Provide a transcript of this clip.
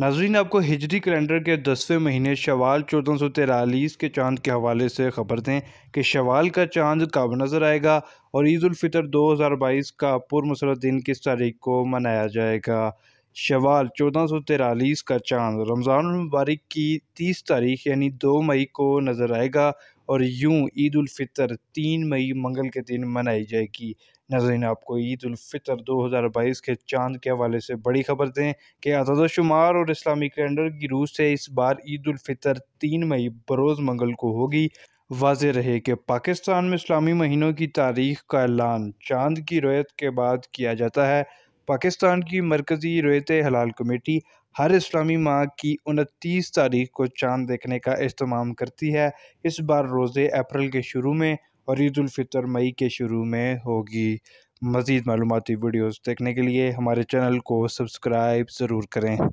नाजरीन आपको हिजरी कैलेंडर के दसवें महीने शवाल चौदह सौ तिरालीस के चांद के हवाले से ख़बर दें कि शवाल का चांद कब नज़र आएगा और ईदालफ़ितर दो हज़ार बाईस का पुरमसरत दिन किस तारीख को मनाया जाएगा शवाल चौदह सौ तिरालीस का चांद रमज़ान मुबारक की तीस तारीख यानी दो मई को नज़र आएगा और यूँ ईदालफ़ितर तीन मई मंगल के दिन मनाई जाएगी नजर आपको ईदालफ़ितर दो हज़ार बाईस के चांद के हवाले से बड़ी खबर दें कि शुमार और इस्लामी कैलेंडर की रूस से इस बार ईदालफ़ितर तीन मई बरोज़ मंगल को होगी वाज रहे कि पाकिस्तान में इस्लामी महीनों की तारीख का ऐलान चांद की रोयत के बाद किया जाता है पाकिस्तान की मरकज़ी रोयत हलाल कमेटी हर इस्लामी माह की उनतीस तारीख को चांद देखने का अहतमाम करती है इस बार रोज़े अप्रैल के शुरू में और ईदालफ़ितर मई के शुरू में होगी मज़ीद मालूमती वीडियोज़ देखने के लिए हमारे चैनल को सब्सक्राइब ज़रूर करें